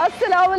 Aslam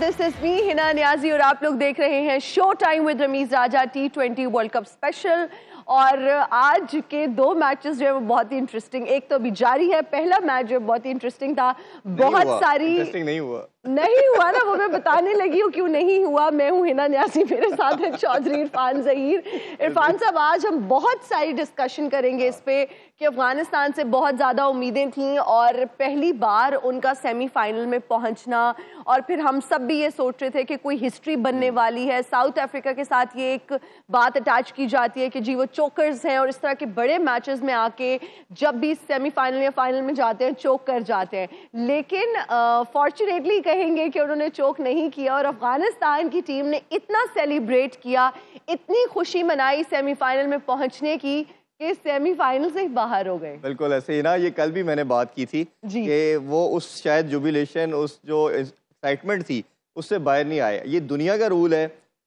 this is me Hina Niazi और आप लोग देख रहे हैं show time with Ramiz Raja T twenty World Cup special और आज के दो मैचेस जो है वो बहुत ही इंटरेस्टिंग एक तो अभी जारी है पहला मैच जो बहुत ही इंटरेस्टिंग था बहुत सारी नहीं हुआ नहीं हुआ ना वो मैं बताने लगी हूँ क्यों नहीं हुआ मैं हूँ हिना न्यासी मेरे साथ है चौधरी इरफान जहीर इरफान साहब आज हम बहुत सारी डिस्कशन करेंगे इस पे कि अफगानिस्तान से बहुत ज़्यादा उम्मीदें थीं और पहली बार उनका सेमीफाइनल में पहुंचना और फिर हम सब भी ये सोच रहे थे कि कोई हिस्ट्री बनने हम्म। वाली है साउथ अफ्रीका के साथ ये एक बात अटैच की जाती है कि जी वो चोकर्स हैं और इस तरह के बड़े मैचेस में आके जब भी सेमीफाइनल या फाइनल में जाते हैं चोक कर जाते हैं लेकिन फॉर्चुनेटली कहेंगे कि उन्होंने चोक नहीं किया और अफगानिस्तान की टीम ने इतना सेलिब्रेट किया इतनी खुशी मनाई सेमीफाइनल में पहुंचने की कि सेमीफाइनल से बाहर हो गए बिल्कुल ऐसे ही ना ये कल भी मैंने बात की थी कि वो उस शायद जुबिलेशन उस जो एक्साइटमेंट थी उससे बाहर नहीं आए ये दुनिया का रूल है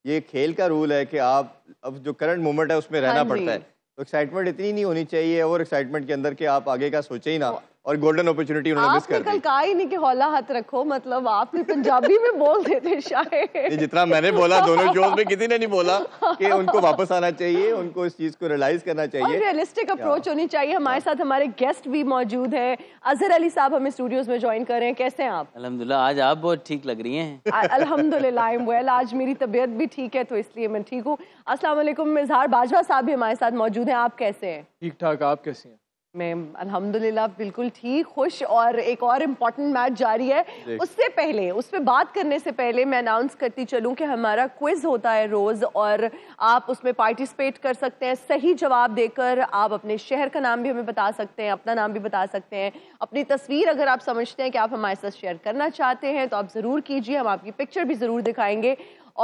ये खेल का रूल है कि आप अब जो करंट मोमेंट है उसमें रहना हाँ पड़ता है तो एक्साइटमेंट इतनी नहीं होनी चाहिए और एक्साइटमेंट के अंदर कि आप आगे का सोचे ही ना और गोल्डन अपॉर्चुनिटी उन्होंने मिस कर दी कल कहा ही नहीं कि हौला हाथ रखो मतलब आप भी पंजाबी में बोल देते शायद जितना मैंने बोला दोनों शोज में किसी ने नहीं बोला कि उनको वापस आना चाहिए उनको इस चीज को रियलाइज करना चाहिए और रियलिस्टिक अप्रोच होनी चाहिए हमारे साथ हमारे गेस्ट भी मौजूद है अजहर अली साहब हमें स्टूडियोज में ज्वाइन कर रहे हैं कैसे हैं आप अलहमदुल्ला आज आप बहुत ठीक लग रही हैं अलहमदुल्ला वेल आज मेरी तबीयत भी ठीक है तो इसलिए मैं ठीक हूँ असला मिजहार बाजवा साहब भी हमारे साथ मौजूद है आप कैसे हैं ठीक ठाक आप कैसे हैं में अल्हम्दुलिल्लाह बिल्कुल ठीक खुश और एक और इम्पॉर्टेंट मैच जारी है उससे पहले उस पर बात करने से पहले मैं अनाउंस करती चलूँ कि हमारा क्विज होता है रोज़ और आप उसमें पार्टिसिपेट कर सकते हैं सही जवाब देकर आप अपने शहर का नाम भी हमें बता सकते हैं अपना नाम भी बता सकते हैं अपनी तस्वीर अगर आप समझते हैं कि आप हमारे साथ शेयर करना चाहते हैं तो आप ज़रूर कीजिए हम आपकी पिक्चर भी ज़रूर दिखाएंगे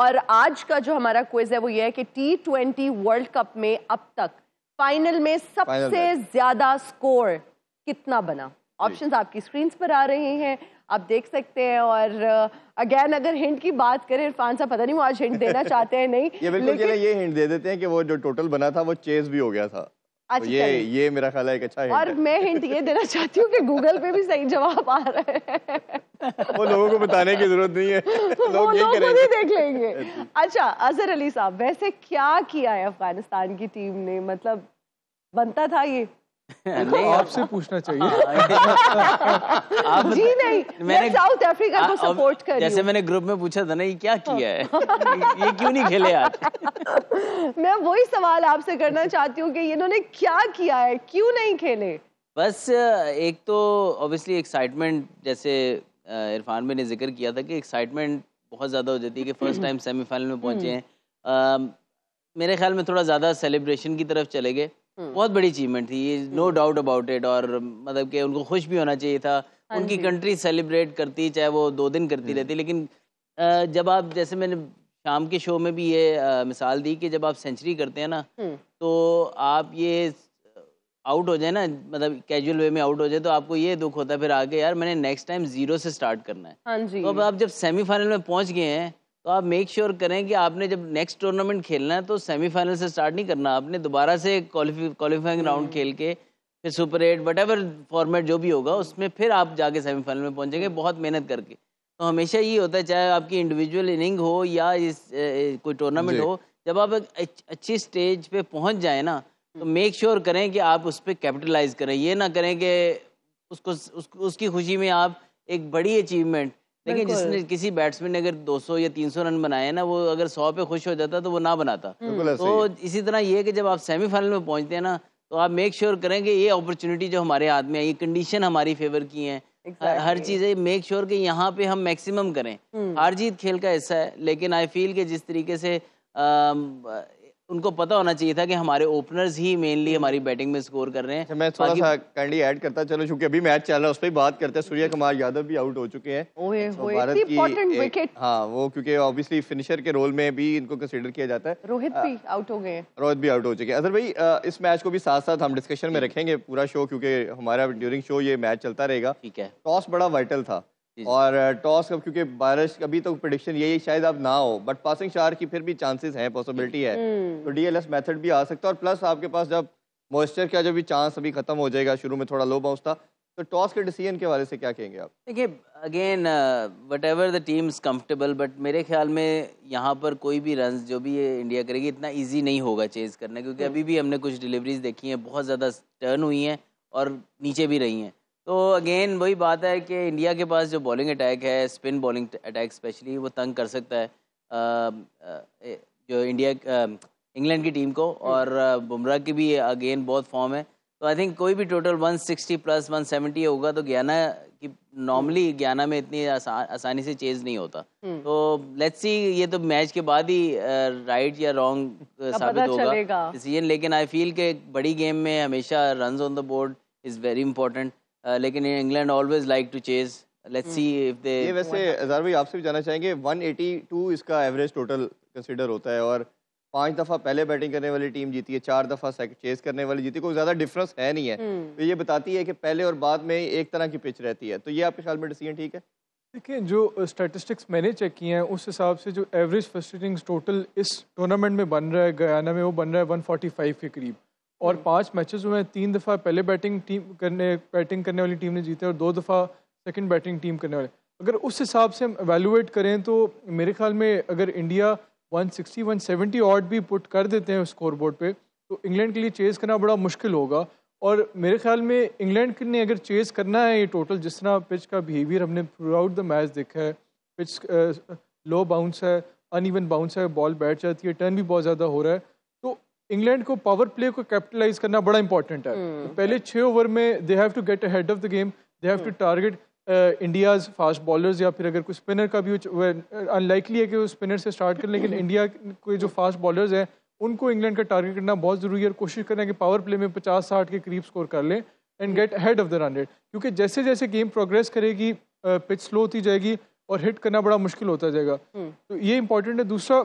और आज का जो हमारा क्विज है वो ये है कि टी ट्वेंटी वर्ल्ड कप में अब तक फाइनल में सबसे ज्यादा स्कोर कितना बना ऑप्शंस आपकी स्क्रीन पर आ रहे हैं आप देख सकते हैं और अगेन uh, अगर हिंट की बात करें इरफान साहब पता नहीं वो आज हिंट देना चाहते हैं नहीं ये बिल्कुल लेकिन... ये हिंट दे देते हैं कि वो जो टोटल बना था वो चेस भी हो गया था अच्छा तो ये ये मेरा ख्याल है एक अच्छा और मैं हिंट ये देना चाहती हूँ कि गूगल पे भी सही जवाब आ रहे हैं वो लोगों को बताने की जरूरत नहीं है लोग वो लोग ही देख लेंगे अच्छा अजहर अली साहब वैसे क्या किया है अफगानिस्तान की टीम ने मतलब बनता था ये नहीं आपसे पूछना चाहिए आप जी नहीं मैंने साउथ अफ्रीका को सपोर्ट कर जैसे मैंने ग्रुप में पूछा था ना ये क्या किया है ये क्यों नहीं खेले आज मैं वही सवाल आपसे करना चाहती हूँ कि इन्होंने क्या किया है क्यों नहीं खेले बस एक तो ऑब्वियसली एक्साइटमेंट जैसे इरफान भाई ने जिक्र किया था कि एक्साइटमेंट बहुत ज़्यादा हो जाती है कि फ़र्स्ट टाइम सेमीफाइनल में पहुंचे हैं मेरे ख्याल में थोड़ा ज़्यादा सेलिब्रेशन की तरफ चले गए हम्म। बहुत बड़ी अचीवमेंट थी नो डाउट अबाउट इट और मतलब कि उनको खुश भी होना चाहिए था हाँ उनकी कंट्री सेलिब्रेट करती चाहे वो दो दिन करती हम्म। रहती लेकिन जब आप जैसे मैंने शाम के शो में भी ये मिसाल दी कि जब आप सेंचुरी करते हैं ना हम्म। तो आप ये आउट हो जाए ना मतलब कैजुअल वे में आउट हो जाए तो आपको ये दुख होता है फिर आगे यार मैंने नेक्स्ट टाइम जीरो से स्टार्ट करना है हाँ जी। तो अब आप जब सेमीफाइनल में पहुंच गए हैं तो आप मेक श्योर sure करें कि आपने जब नेक्स्ट टूर्नामेंट खेलना है तो सेमीफाइनल से स्टार्ट नहीं करना आपने दोबारा से क्वालिफाइंग हम्म। राउंड खेल के फिर सुपर एट वट फॉर्मेट जो भी होगा उसमें फिर आप जाके सेमीफाइनल में पहुंचेंगे बहुत मेहनत करके तो हमेशा ये होता है चाहे आपकी इंडिविजुअल इनिंग हो या इस कोई टूर्नामेंट हो जब आप एक अच्छी स्टेज पे पहुंच जाए ना तो मेक श्योर sure करें कि आप उस पर कैपिटलाइज करें ये ना करें कि उसको उस, उसकी खुशी में आप एक बड़ी अचीवमेंट लेकिन जिसने किसी बैट्समैन ने अगर 200 या 300 रन बनाए ना वो अगर 100 पे खुश हो जाता तो वो ना बनाता हम्म। तो इसी तरह ये कि जब आप सेमीफाइनल में पहुंचते हैं ना तो आप मेक श्योर sure करें कि ये अपॉर्चुनिटी जो हमारे हाथ में है ये कंडीशन हमारी फेवर की है exactly. हर है मेक श्योर कि यहाँ पे हम मैक्सिमम करें हम्म। हर जीत खेल का हिस्सा है लेकिन आई फील कि जिस तरीके से उनको पता होना चाहिए था कि हमारे ओपनर्स ही मेनली हमारी बैटिंग में स्कोर कर रहे हैं अच्छा, मैं थोड़ा सा कैंडी ऐड करता चलो चूंकि अभी मैच चल रहा है उस पर बात करते हैं सूर्य कुमार यादव भी आउट हो चुके हैं अच्छा, भारत की हाँ वो क्योंकि ऑब्वियसली फिनिशर के रोल में भी इनको कंसिडर किया जाता है रोहित भी आउट हो गए रोहित भी आउट हो चुके हैं अदर भाई इस मैच को भी साथ साथ हम डिस्कशन में रखेंगे पूरा शो क्योंकि हमारा ड्यूरिंग शो ये मैच चलता रहेगा ठीक है टॉस बड़ा वाइटल था और टॉस कब क्योंकि बारिश अभी तो प्रडिक्शन यही शायद आप ना हो बट पासिंग शार की फिर भी चांसेस हैं पॉसिबिलिटी है हम्म। तो डीएलएस मेथड भी आ सकता है और प्लस आपके पास जब मॉइस्चर का जब भी चांस अभी खत्म हो जाएगा शुरू में थोड़ा लो बाउंस था तो टॉस के डिसीजन के बारे से क्या कहेंगे आप देखिए again whatever the team is comfortable but मेरे ख्याल में यहाँ पर कोई भी रन जो भी इंडिया करेगी इतना ईजी नहीं होगा चेज़ करना क्योंकि हम्म। अभी भी हमने कुछ डिलीवरीज देखी हैं बहुत ज़्यादा टर्न हुई हैं और नीचे भी रही हैं तो अगेन वही बात है कि इंडिया के पास जो बॉलिंग अटैक है स्पिन बॉलिंग अटैक स्पेशली वो तंग कर सकता है जो इंडिया इंग्लैंड की टीम को hmm. और बुमराह की भी अगेन बहुत फॉर्म है तो आई थिंक कोई भी टोटल 160 प्लस 170 होगा तो ग्याना की नॉर्मली ग्याना hmm. में इतनी आसानी से चेज नहीं होता hmm. तो लेट्स सी ये तो मैच के बाद ही राइट या रॉन्ग साबित होगा डिसीजन लेकिन आई फील के बड़ी गेम में हमेशा run on the board is very important लेकिन England always like to chase let's see if they ये हम्म। वैसे हजार भाई आपसे भी जानना चाहेंगे 182 इसका एवरेज टोटल कंसीडर होता है और पांच दफ़ा पहले बैटिंग करने वाली टीम जीती है चार दफ़ा चेस करने वाली जीती है कोई ज़्यादा डिफरेंस है नहीं है हम्म। तो ये बताती है कि पहले और बाद में एक तरह की पिच रहती है तो ये आपके ख्याल में डिसीजन ठीक है देखिए जो स्टैटिस्टिक्स मैंने चेक की हैं उस हिसाब से जो एवरेज फर्स्ट इनिंग्स टोटल इस टूर्नामेंट में बन रहा है गयाना में वो बन रहा है 145 के करीब और पांच मैचेस हुए हैं तीन दफ़ा पहले बैटिंग टीम करने बैटिंग करने वाली टीम ने जीते और दो दफ़ा सेकंड बैटिंग टीम करने वाले अगर उस हिसाब से हम एवेलुएट करें तो मेरे ख्याल में अगर इंडिया 160 170 ऑड भी पुट कर देते हैं स्कोर बोर्ड पर तो इंग्लैंड के लिए चेज़ करना बड़ा मुश्किल होगा और मेरे ख्याल में इंग्लैंड ने अगर चेज़ करना है ये टोटल जिस तरह पिच का बिहेवियर हमने थ्रू आउट द मैच देखा है पिच लो बाउंस है अन बाउंस है बॉल बैठ जाती है टर्न भी बहुत ज़्यादा हो रहा है इंग्लैंड को पावर प्ले को कैपिटलाइज करना बड़ा इंपॉर्टेंट है तो पहले छः ओवर में they have to get ahead of the game they have to target India's fast bowlers या फिर अगर कोई स्पिनर का भी अनलाइकली है कि वो स्पिनर से स्टार्ट करें लेकिन इंडिया के जो फास्ट बॉलर्स हैं उनको इंग्लैंड का टारगेट करना बहुत ज़रूरी है और कोशिश करें कि पावर प्ले में पचास साठ के करीब स्कोर कर लें and get head of the run rate क्योंकि जैसे जैसे गेम प्रोग्रेस करेगी पिच uh, स्लो होती जाएगी और हिट करना बड़ा मुश्किल होता जाएगा हम्म। तो ये इंपॉर्टेंट है दूसरा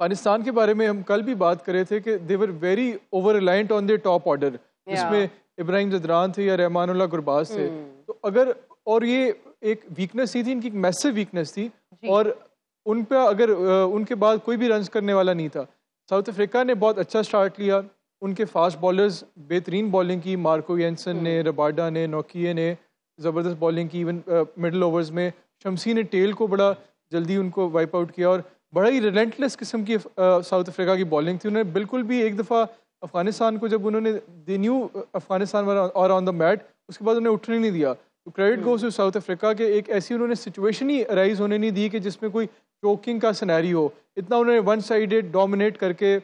पाकिस्तान के बारे में हम कल भी बात कर रहे थे कि they were very over reliant on the top order जिसमें इब्राहिम जदरान थे या रहमान गुरबाज थे hmm. तो अगर और ये एक वीकनेस ही थी इनकी एक मैसेव वीकनेस थी और उन पर अगर उनके बाद कोई भी रन करने वाला नहीं था साउथ अफ्रीका ने बहुत अच्छा स्टार्ट लिया उनके फास्ट बॉलर्स बेहतरीन बॉलिंग की मार्को येंसन ने hmm. रबाडा ने नोकिए ने ज़बरदस्त बॉलिंग की इवन मिडल ओवर्स में शमसी ने टेल को बड़ा जल्दी उनको वाइप आउट किया और बड़ा ही रिलेंटलेस किस्म की साउथ अफ्रीका की बॉलिंग थी उन्होंने बिल्कुल भी एक दफ़ा अफगानिस्तान को जब उन्होंने दे न्यू अफगानिस्तान और ऑन द मैट उसके बाद उन्हें उठने नहीं दिया तो credit goes to South Africa के एक ऐसी उन्होंने सिचुएशन ही राइज होने नहीं दी कि जिसमें कोई चोकिंग का सिनेरी हो इतना उन्होंने वन साइडेड डोमिनेट करके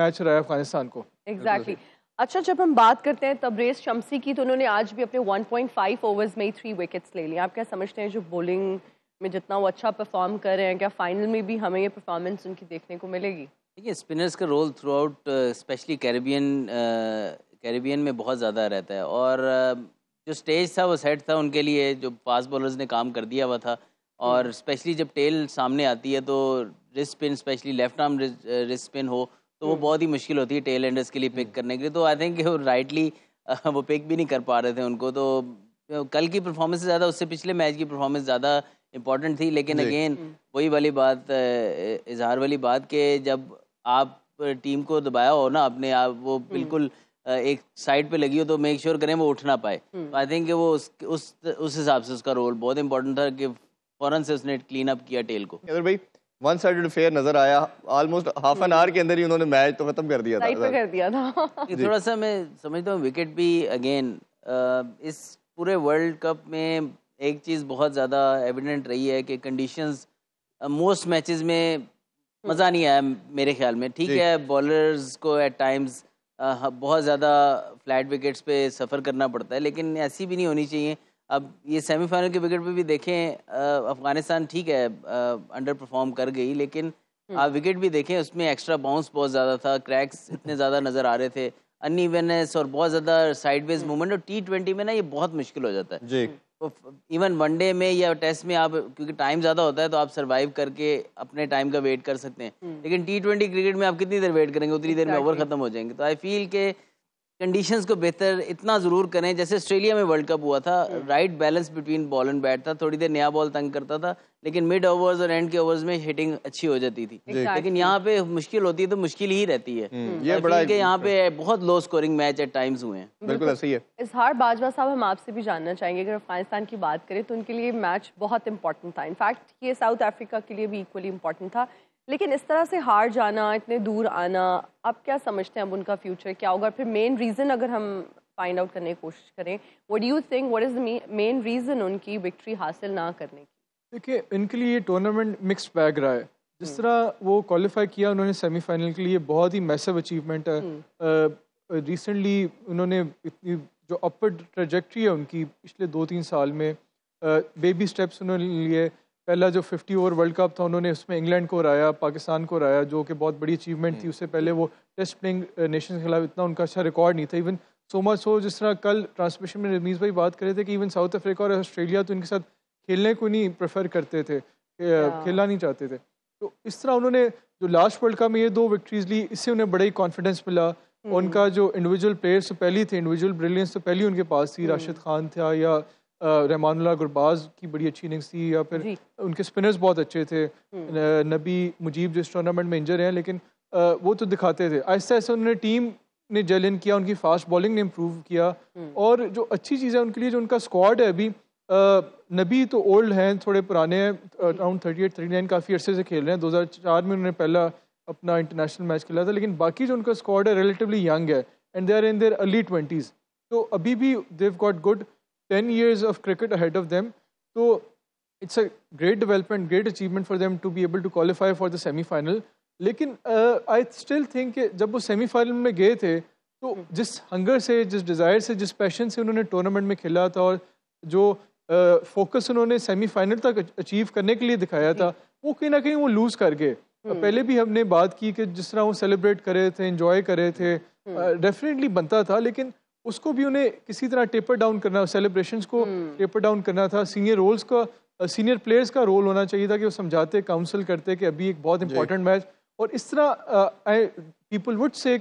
मैच रहा अफगानिस्तान को एग्जैक्टली exactly. अच्छा जब हम बात करते हैं तब्रेज शमसी की तो उन्होंने आज भी अपने 1.5 ओवर्स में ही थ्री विकेट्स ले लिए आप क्या समझते हैं जो बॉलिंग में जितना वो अच्छा परफॉर्म कर रहे हैं क्या फाइनल में भी हमें ये परफॉर्मेंस उनकी देखने को मिलेगी देखिए स्पिनर्स का role throughout specially Caribbean Caribbean में बहुत ज़्यादा रहता है और uh, जो स्टेज था वो सेट था उनके लिए जो फास्ट बॉलर्स ने काम कर दिया हुआ था और स्पेशली हम्म। जब टेल सामने आती है तो wrist spin specially left arm wrist spin हो तो वो हम्म। बहुत ही मुश्किल होती है टेल एंडर्स के लिए पिक हम्म। करने के लिए तो आई थिंक वो राइटली uh, वो पिक भी नहीं कर पा रहे थे उनको तो uh, कल की परफॉर्मेंस ज़्यादा उससे पिछले मैच की परफॉर्मेंस ज़्यादा इम्पोर्टेंट थी लेकिन अगेन hmm. वही वाली बात इजहार वाली बात के जब आप टीम को दबाया हो ना अपने आप वो hmm. बिल्कुल एक साइड पे लगी हो तो मेक श्योर करें वो उठ ना पाए तो आई थिंक वो उस उस उस हिसाब से उसका रोल बहुत इंपॉर्टेंट था कि फौरन से उसने क्लीन अप किया टेल को भाई वन साइडेड फेयर नजर आया ऑलमोस्ट हाफ एन आवर के अंदर ही उन्होंने मैच तो खत्म कर दिया था कर दिया था थोड़ा सा मैं समझता हूँ विकेट भी अगेन इस पूरे वर्ल्ड कप में एक चीज़ बहुत ज़्यादा एविडेंट रही है कि कंडीशंस मोस्ट मैचेस में मज़ा नहीं आया मेरे ख्याल में ठीक है बॉलर्स को एट टाइम्स uh, बहुत ज़्यादा फ्लैट विकेट्स पे सफ़र करना पड़ता है लेकिन ऐसी भी नहीं होनी चाहिए अब ये सेमीफाइनल के विकेट पे भी देखें uh, अफगानिस्तान ठीक है अंडर uh, परफॉर्म कर गई लेकिन हम्म। आप विकेट भी देखें उसमें एक्स्ट्रा बाउंस बहुत ज़्यादा था क्रैक्स इतने ज़्यादा नज़र आ रहे थे अनइवननेस और बहुत ज़्यादा साइडवेज मूवमेंट हम्म। और टी ट्वेंटी में ना ये बहुत मुश्किल हो जाता है इवन वनडे में या टेस्ट में आप क्योंकि टाइम ज़्यादा होता है तो आप सर्वाइव करके अपने टाइम का वेट कर सकते हैं हम्म। लेकिन टी ट्वेंटी क्रिकेट में आप कितनी देर वेट करेंगे उतनी देर में ओवर खत्म हो जाएंगे तो आई फील के कंडीशंस को बेहतर इतना ज़रूर करें जैसे ऑस्ट्रेलिया में वर्ल्ड कप हुआ था right balance between ball and bat था थोड़ी देर नया बॉल तंग करता था लेकिन मिड ओवर्स और एंड के ओवर्स में हिटिंग अच्छी हो जाती थी लेकिन यहाँ पे मुश्किल होती है तो मुश्किल ही रहती है हम्म। यहाँ पे बहुत low scoring match at times हुए हैं बिल्कुल ऐसे ही है बाजवा साहब हम आपसे भी जानना चाहेंगे अगर अफगानिस्तान की बात करें तो उनके लिए मैच बहुत इंपॉर्टेंट था इनफैक्ट ये साउथ अफ्रीका के लिए भी इक्वली इंपॉर्टेंट था लेकिन इस तरह से हार जाना इतने दूर आना आप क्या समझते हैं अब उनका फ्यूचर क्या होगा फिर मेन रीज़न अगर हम फाइंड आउट करने की कोशिश करें what do think what is main reason उनकी विक्ट्री हासिल ना करने की देखिए इनके लिए टूर्नामेंट मिक्स बैग रहा है जिस हम्म। तरह वो क्वालिफाई किया उन्होंने सेमीफाइनल के लिए बहुत ही मैसिव अचीवमेंट है रिसेंटली हम्म। उन्होंने इतनी जो अपर ट्रेजेक्ट्री है उनकी पिछले दो तीन साल में बेबी स्टेप्स उन्होंने लिए पहला जो 50 ओवर वर्ल्ड कप था उन्होंने उसमें इंग्लैंड को हराया पाकिस्तान को हराया जो कि बहुत बड़ी अचीवमेंट थी हम्म। उससे पहले वो टेस्ट प्लेइंग नेशन के खिलाफ इतना उनका अच्छा रिकॉर्ड नहीं था इवन सो मच सो जिस तरह कल ट्रांसमिशन में रमीज़ भाई बात कर रहे थे कि इवन साउथ अफ्रीका और ऑस्ट्रेलिया तो इनके साथ खेलने को नहीं प्रेफर करते थे uh, खेलना नहीं चाहते थे तो इस तरह उन्होंने जो लास्ट वर्ल्ड कप में ये दो विक्ट्रीज ली इससे उन्हें बड़ा ही कॉन्फिडेंस मिला हम्म। उनका जो इंडिविजुअल प्लेयर्स तो पहले थे इंडिविजुअल ब्रिलियंस तो पहले उनके पास थी हम्म। राशिद खान था या रहमान गुरबाज की बड़ी अच्छी इनिंग्स थी या फिर उनके स्पिनर्स बहुत अच्छे थे हम्म। नबी मुजीब जिस टूर्नामेंट में इंजर हैं लेकिन वो तो दिखाते थे ऐसे ऐसे उन्होंने टीम ने इन किया उनकी फास्ट बॉलिंग ने इम्प्रूव किया हम्म। और जो अच्छी चीज़ है उनके लिए जो उनका स्क्वाड है अभी नबी तो ओल्ड हैं थोड़े पुराने हैं around thirty eight thirty nine काफ़ी अर्से से खेल रहे हैं दो हज़ार चार में उन्होंने पहला अपना इंटरनेशनल मैच खेला था लेकिन बाकी जो उनका स्क्वाड है रिलेटिवली यंग है and they are in their early twenties तो अभी भी they've got good ten years of cricket ahead of them तो it's a great development, great achievement for them to be able to qualify for the semi final लेकिन I still think जब वो semifinal में गए थे तो जिस hunger से जिस डिज़ायर से जिस पैशन से उन्होंने टूर्नामेंट में खेला था और जो फोकस uh, उन्होंने सेमीफाइनल तक अचीव करने के लिए दिखाया था वो कहीं ना कहीं वो लूज़ कर गए हम्म। पहले भी हमने बात की कि जिस तरह वो सेलिब्रेट कर रहे थे इन्जॉय कर रहे थे डेफिनेटली हम्म। uh, बनता था लेकिन उसको भी उन्हें किसी तरह टेपर डाउन करना सेलिब्रेशन को टेपर हम्म। डाउन करना था सीनियर रोल्स का सीनियर प्लेयर्स का रोल होना चाहिए था कि वो समझाते काउंसिल करते कि अभी एक बहुत इंपॉर्टेंट मैच और इस तरह people would say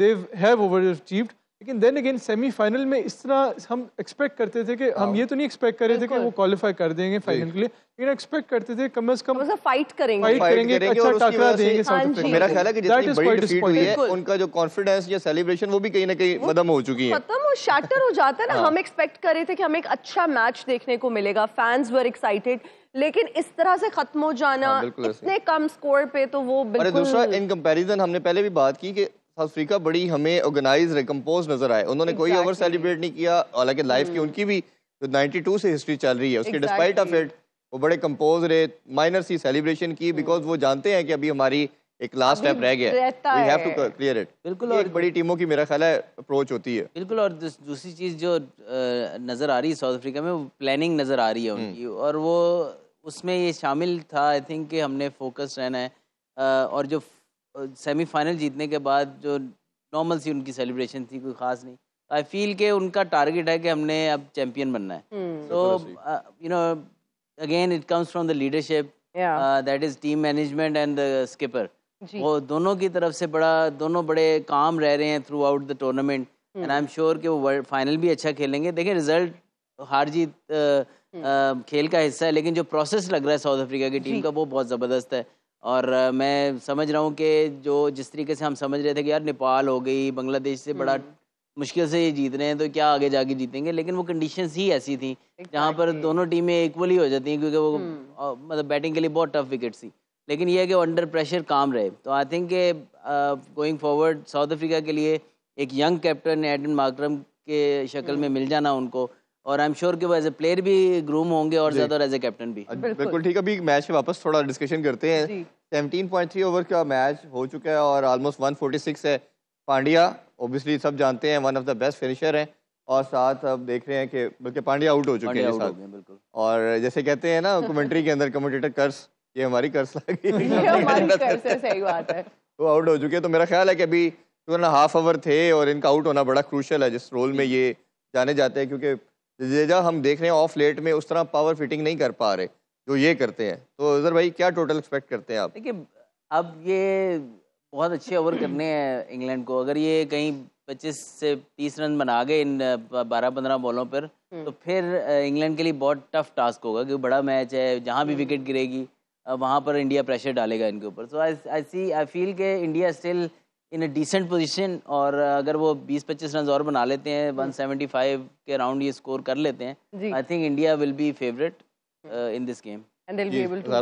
they've have over achieved लेकिन देन अगेन सेमीफाइनल में इस तरह हम एक्सपेक्ट करते थे कि हम हाँ। ये तो नहीं एक्सपेक्ट कर रहे थे कि वो क्वालिफाई कर देंगे फाइनल के लिए लेकिन एक्सपेक्ट करते थे कम से कम फाइट करेंगे फाइट करेंगे, अच्छा टकरा देंगे साउथ हाँ अफ्रीका मेरा ख्याल है कि जितनी बड़ी डिफीट हुई है उनका जो कॉन्फिडेंस या सेलिब्रेशन वो भी कहीं ना कहीं खत्म हो चुकी है खत्म और शैटर हो जाता है ना हाँ। हम एक्सपेक्ट कर रहे थे कि हमें एक अच्छा मैच देखने को मिलेगा फैंस वर एक्साइटेड लेकिन इस तरह से खत्म हो जाना इतने कम स्कोर पे तो वो बिल्कुल दूसरा इन कंपैरिजन हमने पहले भी बात की कि साउथ अफ्रीका बड़ी हमें ऑर्गेनाइज रिकम्पोज नजर आए उन्होंने exactly. कोई ओवर सेलिब्रेट नहीं किया हालांकि लाइफ की हम्म। उनकी भी जो नाइन्टी टू से हिस्ट्री चल रही है उसके डिस्पाइट ऑफ इट वो बड़े कंपोज रहे माइनर सी सेलिब्रेशन की बिकॉज हम्म। वो जानते हैं कि अभी हमारी एक लास्ट स्टेप रह गया we have to clear it बिल्कुल और बड़ी टीमों की मेरा ख्याल है अप्रोच होती है बिल्कुल और दूसरी चीज़ जो नज़र आ रही है साउथ अफ्रीका में प्लानिंग नज़र आ रही है उनकी हम्म। और वो उसमें ये शामिल था आई थिंक कि हमने फोकस रहना है और जो सेमीफाइनल जीतने के बाद जो नॉर्मल सी उनकी सेलिब्रेशन थी कोई ख़ास नहीं आई फील के उनका टारगेट है कि हमने अब चैंपियन बनना है so you know again it comes from the leadership that is team management and the skipper वो दोनों की तरफ से बड़ा दोनों बड़े काम रह रहे हैं throughout the tournament and I am sure कि वो फाइनल भी अच्छा खेलेंगे देखें रिजल्ट हार जीत uh, हम्म। uh, खेल का हिस्सा है लेकिन जो प्रोसेस लग रहा है साउथ अफ्रीका की टीम का वो बहुत ज़बरदस्त है और मैं समझ रहा हूँ कि जो जिस तरीके से हम समझ रहे थे कि यार नेपाल हो गई बांग्लादेश से बड़ा हम्म। मुश्किल से ये जीत रहे हैं तो क्या आगे जाके जीतेंगे लेकिन वो कंडीशन ही ऐसी थी जहाँ पर दोनों टीमें इक्वली हो जाती हैं क्योंकि वो हम्म। मतलब बैटिंग के लिए बहुत टफ विकेट थी लेकिन यह है कि अंडर प्रेशर काम रहे तो आई थिंक के गोइंग फॉरवर्ड साउथ अफ्रीका के लिए एक यंग कैप्टन एडन मार्क्रम के शक्ल में हम्म। मिल जाना उनको और आई एम श्योर कि वो एज ए प्लेयर भी ग्रूम होंगे और ज्यादा और एज ए कैप्टन भी बिल्कुल ठीक है अभी मैच पे वापस थोड़ा डिस्कशन करते हैं 17.3 ओवर का मैच हो चुका है और ऑलमोस्ट 146 है पांड्या ओबियसली सब जानते हैं one of the best finisher हैं और साथ अब देख रहे हैं कि बल्कि पांड्या आउट हो चुके हैं साथ बिल्कुल और जैसे कहते हैं ना कमेंट्री के अंदर कमेंटेटर कर्स ये हमारी कर्स लगी सही बात है वो आउट हो चुके हैं तो मेरा ख्याल है कि अभी टू एंड हाफ आवर थे और इनका आउट होना बड़ा क्रूशल है जिस रोल में ये जाने जाते हैं क्योंकि जेजा हम देख रहे हैं ऑफ लेट में उस तरह पावर फिटिंग नहीं कर पा रहे जो ये करते हैं तो इधर भाई क्या टोटल एक्सपेक्ट करते हैं आप देखिए अब ये बहुत अच्छे ओवर करने हैं इंग्लैंड को अगर ये कहीं पच्चीस से तीस रन बना गए इन बारह पंद्रह बॉलों पर हम्म। तो फिर इंग्लैंड के लिए बहुत टफ टास्क होगा क्योंकि बड़ा मैच है जहाँ भी विकेट हम्म। गिरेगी वहाँ पर इंडिया प्रेशर डालेगा इनके ऊपर so I I see I feel के India still in a decent position और अगर वो 20-25 रन और बना लेते हैं 175 हम्म। के राउंड ये स्कोर कर लेते हैं I think India will be favourite in this game and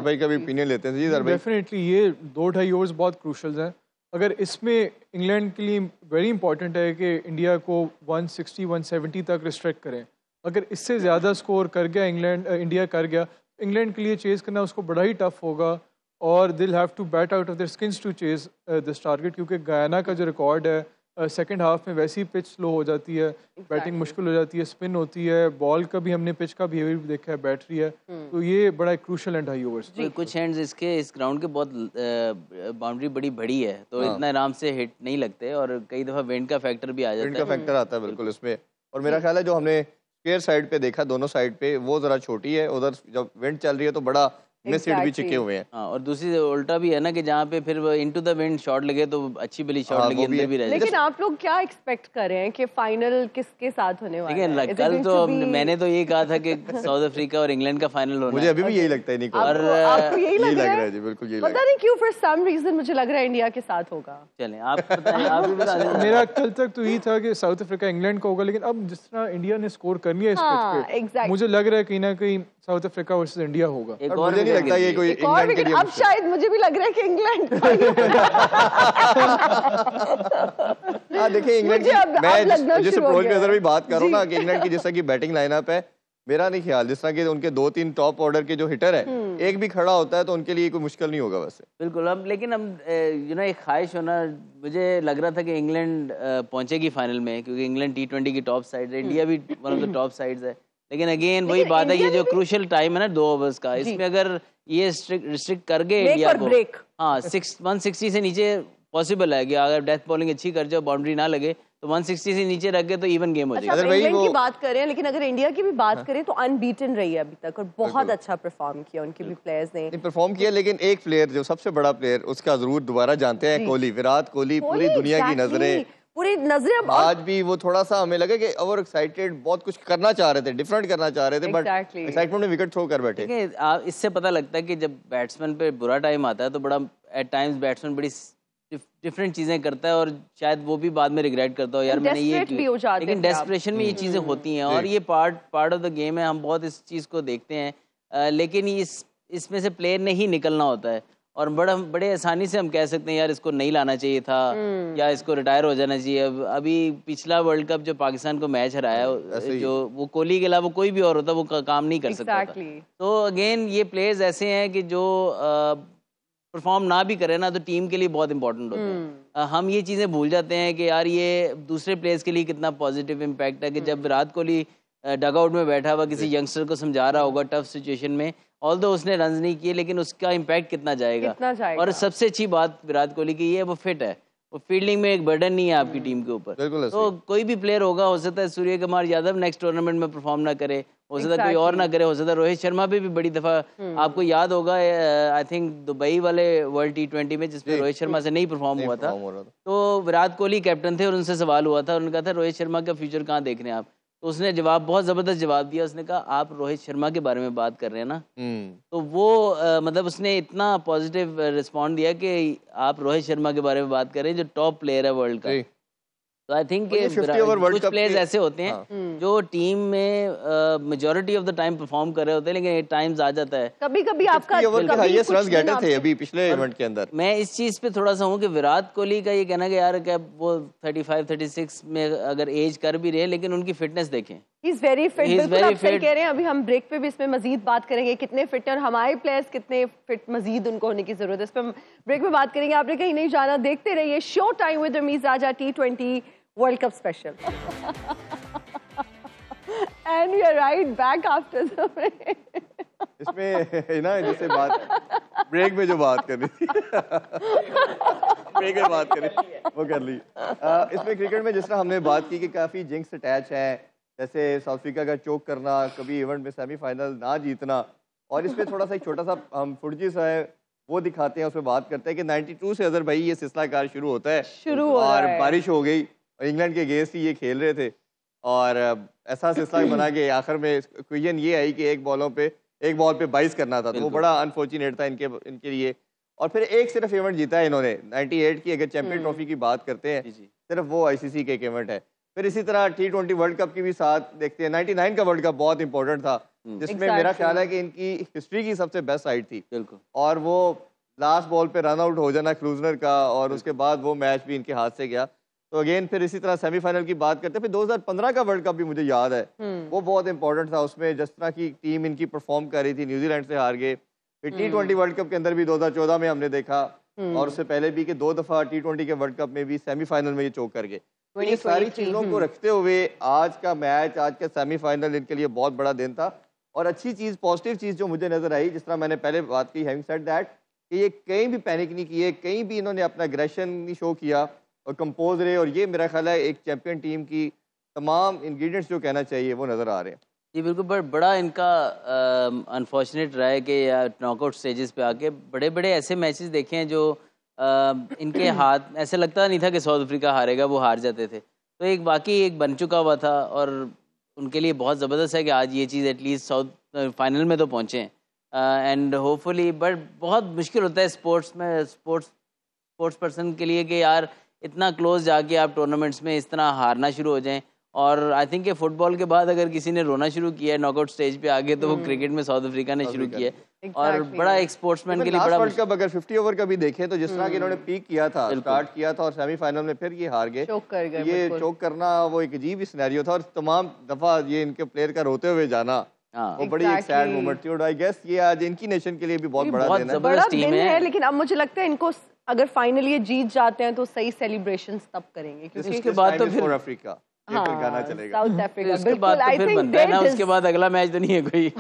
भाई का भी ओपिनियन लेते हैं जी डेफिनेटली ये दो ढाई ओवर्स बहुत क्रूशल हैं अगर इसमें इंग्लैंड के लिए वेरी इंपॉर्टेंट है कि इंडिया को 160 170 तक रिस्ट्रिक्ट करें अगर इससे ज़्यादा स्कोर कर गया इंग्लैंड इंडिया uh, कर गया इंग्लैंड तो के लिए चेज़ करना उसको बड़ा ही टफ होगा और they'll have to bat out of their skin to chase this target क्योंकि गायना का जो रिकॉर्ड है सेकेंड uh, हाफ में वैसी पिच स्लो हो जाती है exactly. बैटिंग मुश्किल हो जाती है स्पिन होती है बॉल का भी हमने पिच का बिहेवियर भी देखा है बैटरी है hmm. तो ये बड़ा एक क्रूशल एंड हाई ओवर्स जी कुछ हैंड्स इसके इस ग्राउंड के बहुत बाउंड्री uh, बड़ी बड़ी है तो हाँ. इतना आराम से हिट नहीं लगते और कई दफ़ा विंड का फैक्टर भी आ जाता है का फैक्टर आता है बिल्कुल इसमें और मेरा ख्याल है जो हमने स्केयर साइड पे देखा दोनों साइड पे वो ज़रा छोटी है उधर जब विंड चल रही है तो बड़ा exactly. भी चुके हुए हैं हाँ, और दूसरी उल्टा भी है ना कि जहाँ पे फिर इनटू द विंड शॉट लगे तो अच्छी भली शॉट लगी अंदर भी भी रहे लेकिन आप लोग क्या एक्सपेक्ट कर रहे हैं कि फाइनल किसके साथ होने वाला है लेकिन कल तो मैंने तो ये कहा था कि साउथ अफ्रीका और इंग्लैंड का फाइनल होना मुझे अभी भी यही लगता है निको और यही लग रहा है जी बिल्कुल यही पता नहीं क्यों फॉर सम रीजन मुझे लग रहा है इंडिया के साथ होगा चलें आप मेरा कल तक तो यही था कि साउथ अफ्रीका इंग्लैंड का होगा लेकिन अब जिस तरह इंडिया ने स्कोर कर लिया इस मैच पे हाँ, मुझे लग रहा है कहीं ना कहीं साउथ अफ्रीका वर्सेस इंडिया होगा एक और लगता है ये कोई इंग्लैंड के लिए अब शायद मुझे भी लग रहा है कि इंग्लैंड हाँ देखिए इंग्लैंड की मैं जिस बोल के अगर भी बात करूँ ना कि इंग्लैंड की जैसा कि बैटिंग लाइनअप है मेरा नहीं ख्याल जिस तरह के उनके दो तीन टॉप ऑर्डर के जो हिटर है हम्म। एक भी खड़ा होता है तो उनके लिए कोई मुश्किल नहीं होगा वैसे बिल्कुल अब लेकिन हम यू नो एक ख्वाहिश होना मुझे लग रहा था कि इंग्लैंड पहुंचेगी फाइनल में क्योंकि इंग्लैंड टी ट्वेंटी की टॉप साइड है इंडिया भी one of the top sides है लेकिन अगेन वही बात है ये जो क्रूशल टाइम है ना दो ओवर्स का इसमें अगर ये रिस्ट्रिक्ट कर गए इंडिया को हाँ सिक्स वन सिक्सटी से नीचे पॉसिबल है कि अगर डेथ बॉलिंग अच्छी कर जाओ बाउंड्री ना लगे तो 160 से नीचे रख गए तो इवन गेम हो अच्छा, जाएगा अच्छा, इंग्लैंड की बात करें लेकिन अगर इंडिया की भी बात हाँ। करें तो अनबीटन रही है अभी तक और बहुत अच्छा परफॉर्म किया उनके भी प्लेयर्स ने परफॉर्म किया लेकिन एक प्लेयर जो सबसे बड़ा प्लेयर उसका जरूर दोबारा जानते हैं कोहली विराट कोहली पूरी दुनिया की नजरें पूरी नजर आज भी वो थोड़ा सा हमें लगे कि ओवर एक्साइटेड बहुत कुछ करना चाह रहे थे डिफरेंट करना चाह रहे थे बट एक्साइटमेंट में विकेट थ्रो कर बैठे इससे पता लगता है कि जब बैट्समैन पे बुरा टाइम आता है तो बड़ा एट टाइम्स बैट्समैन बड़ी डिफरेंट चीजें करता है और शायद वो भी बाद में रिग्रेट करता हो यार मैंने ये भी हो जाते लेकिन डेस्परेशन में ये हम्म। चीजें होती हैं और ये part part of the game है हम बहुत इस चीज को देखते हैं लेकिन इस इसमें से प्लेयर ने ही निकलना होता है और बड़ा बड़े आसानी से हम कह सकते हैं यार इसको नहीं लाना चाहिए था हम्म। या इसको रिटायर हो जाना चाहिए अब अभी पिछला वर्ल्ड कप जो पाकिस्तान को मैच हराया हम्म, जो वो कोहली के अलावा कोई भी और होता वो काम नहीं कर सकता तो अगेन ये प्लेयर्स ऐसे हैं कि जो परफॉर्म ना भी करें ना तो टीम के लिए बहुत इंपॉर्टेंट होता है हम ये चीज़ें भूल जाते हैं कि यार ये दूसरे प्लेयर्स के लिए कितना पॉजिटिव इम्पैक्ट है कि जब हम्म। विराट कोहली डगआउट में बैठा हुआ किसी यंगस्टर को समझा रहा होगा टफ सिचुएशन में ऑल उसने रन नहीं किए लेकिन उसका इम्पैक्ट कितना जाएगा कितना जाएगा और सबसे अच्छी बात विराट कोहली की ये वो फिट है वो फील्डिंग में एक बर्डन नहीं है आपकी टीम के ऊपर तो कोई भी प्लेयर होगा हो सकता है Suryakumar Yadav next tournament में परफॉर्म ना करे हो सकता है कोई और ना करे हो सकता है रोहित शर्मा भी, भी बड़ी दफा हम्म। आपको याद होगा आई थिंक दुबई वाले वर्ल्ड टी ट्वेंटी में जिसमें रोहित शर्मा से नहीं परफॉर्म हुआ था तो विराट कोहली कैप्टन थे और उनसे सवाल हुआ था उनका था रोहित शर्मा का फ्यूचर कहाँ देख रहे हैं आप तो उसने जवाब बहुत ज़बरदस्त जवाब दिया उसने कहा आप रोहित शर्मा के बारे में बात कर रहे हैं ना हम्म। तो वो आ, मतलब उसने इतना पॉजिटिव रिस्पॉन्ड दिया कि आप रोहित शर्मा के बारे में बात कर रहे हैं जो टॉप प्लेयर है वर्ल्ड का तो आई थिंक कुछ प्लेयर्स ऐसे होते हैं हाँ। हम्म। जो टीम में majority of the time perform कर रहे होते हैं लेकिन एट टाइम्स आ जाता है कभी कभी आपका हाईएस्ट रन गेटर थे अभी पिछले इवेंट के अंदर मैं इस चीज पे थोड़ा सा हूँ कि विराट कोहली का ये कहना कि यार क्या वो 35 36 में अगर एज कर भी रहे लेकिन उनकी फिटनेस देखें अभी हम ब्रेक पे भी इसमें मजीद बात करेंगे कितने फिट और हमारे प्लेयर्स कितने फिट मजीद उनको होने की जरूरत है इस पर ब्रेक बात करेंगे आपने कहीं नहीं जाना देखते रहिए show time with Ramiz Raja T twenty World Cup special. and we are right back after the break. इसमें ना जैसे बात ब्रेक में जो बात करनी थी ब्रेक में बात करी वो कर ली इसमें क्रिकेट में जिस तरह हमने बात की कि काफ़ी जिंक्स अटैच है जैसे साउथ अफ्रीका का चोक करना कभी इवेंट में सेमीफाइनल ना जीतना और इसमें थोड़ा सा एक छोटा सा हम फुटजी सा है वो दिखाते हैं उसमें बात करते हैं कि 92 से अजहर भाई ये सिलसिला कार शुरू होता है शुरू और तो बारिश हो गई और इंग्लैंड के अगेंस्ट ही ये खेल रहे थे और ऐसा सिलसिला बना के आखिर में क्वेश्चन ये आई कि एक बॉलों पे एक बॉल पे बाइस करना था तो वो बड़ा अनफॉर्चुनेट था इनके इनके लिए और फिर एक सिर्फ इवेंट जीता है इन्होंने 98 की अगर चैंपियन ट्रॉफी हम्म। की बात करते हैं सिर्फ वो आईसीसी के एक इवेंट है फिर इसी तरह टी ट्वेंटी वर्ल्ड कप की भी साथ देखते हैं नाइन का वर्ल्ड कप बहुत इंपॉर्टेंट था हम्म। जिसमें मेरा ख्याल है कि इनकी हिस्ट्री की सबसे बेस्ट साइड थी और वो लास्ट बॉल पे रन आउट हो जाना क्रूजनर का और उसके बाद वो मैच भी इनके हाथ से गया तो अगेन फिर इसी तरह सेमीफाइनल की बात करते हैं फिर 2015 का वर्ल्ड कप भी मुझे याद है हम्म। वो बहुत इंपॉर्टेंट था उसमें जिस तरह की टीम इनकी परफॉर्म कर रही थी न्यूजीलैंड से हार गए फिर टी ट्वेंटी वर्ल्ड कप के अंदर भी 2014 में हमने देखा हम्म। और उससे पहले भी कि दो दफ़ा टी ट्वेंटी के वर्ल्ड कप में भी सेमीफाइनल में ये चौक कर गए तो ये सारी चीज़ों को रखते हुए आज का मैच आज का सेमीफाइनल इनके लिए बहुत बड़ा दिन था और अच्छी चीज़ पॉजिटिव चीज़ जो मुझे नज़र आई जिस तरह मैंने पहले बात की हैविंग दैट कि ये कहीं भी पैनिक नहीं किए कहीं भी इन्होंने अपना ग्रेशन नहीं शो किया और कंपोज रहे और ये मेरा ख्याल है एक चैम्पियन टीम की तमाम इंग्रेडिएंट्स जो कहना चाहिए वो नज़र आ रहे हैं जी बिल्कुल बट बड़ा इनका अनफॉर्चुनेट रहा है कि नॉकआउट स्टेजेस पे आके बड़े बड़े ऐसे मैचेस देखे हैं जो आ, इनके हाथ ऐसे लगता नहीं था कि साउथ अफ्रीका हारेगा वो हार जाते थे तो एक बाकी एक बन चुका हुआ था और उनके लिए बहुत ज़बरदस्त है कि आज ये चीज़ एटलीस्ट साउथ फाइनल में तो पहुँचे एंड होपफुली बट बहुत मुश्किल होता है स्पोर्ट्स में स्पोर्ट्स स्पोर्ट्स पर्सन के लिए कि यार इतना क्लोज जाके आप टूर्नामेंट्स में इस तरह हारना शुरू हो जाएं और आई थिंक फुटबॉल के बाद अगर किसी ने रोना शुरू किया है नॉकआउट स्टेज पे आगे तो वो क्रिकेट हम्म। में साउथ अफ्रीका ने शुरू किया है Exactly. और बड़ा एक स्पोर्ट्समैन के लिए बड़ा वर्ल्ड कप अगर 50 ओवर का भी देखें तो जिस तरह इन्होंने पीक हम्म। किया था स्टार्ट किया था और सेमीफाइनल में फिर ये हार गए ये चौक करना वो एक अजीब सिनेरियो था और तमाम दफा ये इनके प्लेयर का रोते हुए जाना हाँ। वो बड़ी एक सैड मोमेंट थी और आई गेस ये आज इनकी नेशन के लिए भी बहुत बड़ा दिन है लेकिन अब मुझे लगता है इनको अगर फाइनल ये जीत जाते हैं तो सही सेलिब्रेशन तब करेंगे क्योंकि उसके बाद तो फिर अफ्रीका फिर हाँ, तो ना उसके बाद अगला मैच तो नहीं है कोई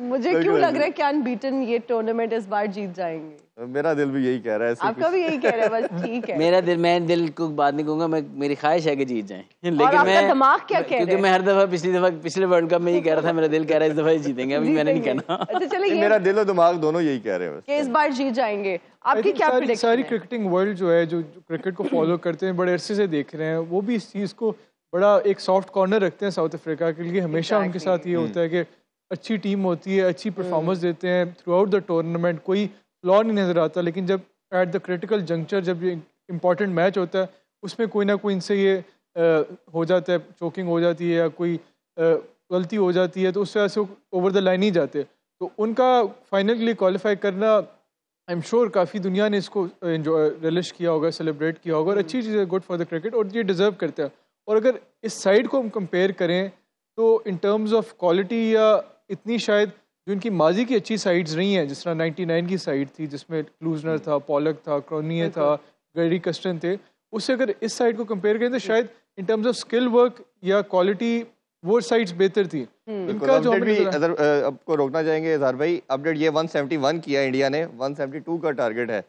मुझे क्यों लग रहा है टूर्नामेंट इस बार जीत जाएंगे मेरा दिल भी यही कह रहा है आपका भी यही कह रहा है मेरा दिल मैं दिल को बात नहीं कहूंगा मैं मेरी ख्वाहिश है की जीत जाए लेकिन मैं दिमाग क्या क्योंकि मैं हर दफा पिछली दफा पिछले वर्ल्ड कप में यही कह रहा था मेरा दिल कह रहा है इस दफा जीतेंगे अभी मैंने नहीं कहना अच्छा मेरा दिल और दिमाग दोनों यही कह रहे हैं इस बार जीत जाएंगे आपकी क्या सारी, सारी क्रिकेटिंग वर्ल्ड जो है जो, जो क्रिकेट को फॉलो करते हैं बड़े अरसे से देख रहे हैं वो भी इस चीज़ को बड़ा एक सॉफ्ट कॉर्नर रखते हैं साउथ अफ्रीका के लिए हमेशा exactly. उनके साथ ये हम्म। होता है कि अच्छी टीम होती है अच्छी परफॉर्मेंस हम्म। देते हैं थ्रू आउट द टूर्नामेंट कोई लॉ नहीं नज़र आता लेकिन जब एट द क्रिटिकल जंक्चर जब इम्पॉर्टेंट इंपॉर्टेंट मैच होता है उसमें कोई ना कोई इनसे ये आ, हो जाता है चोकिंग हो जाती है या कोई गलती हो जाती है तो उस वजह से ओवर द लाइन ही जाते तो उनका फाइनल के लिए क्वालिफाई करना आई एम श्योर काफ़ी दुनिया ने इसको रिलिश uh, uh, किया होगा सेलिब्रेट किया होगा और अच्छी चीज़ है गुड फॉर द क्रिकेट और ये डिज़र्व करते हैं और अगर इस साइड को हम कंपेयर करें तो इन टर्म्स ऑफ क्वालिटी या इतनी शायद जो इनकी माजी की अच्छी साइड्स रही हैं जिस तरह नाइन्टी नाइन की साइड थी जिसमें क्लूजनर था पॉलक था क्रोनिय था गैरी कस्टन थे उससे अगर इस साइड को कंपेयर करें तो शायद in terms of skill work या क्वालिटी वो साइड्स बेहतर थी हम्म। आपको रोकना चाहेंगे भाई अपडेट ये 171 किया इंडिया ने 172 का टारगेट है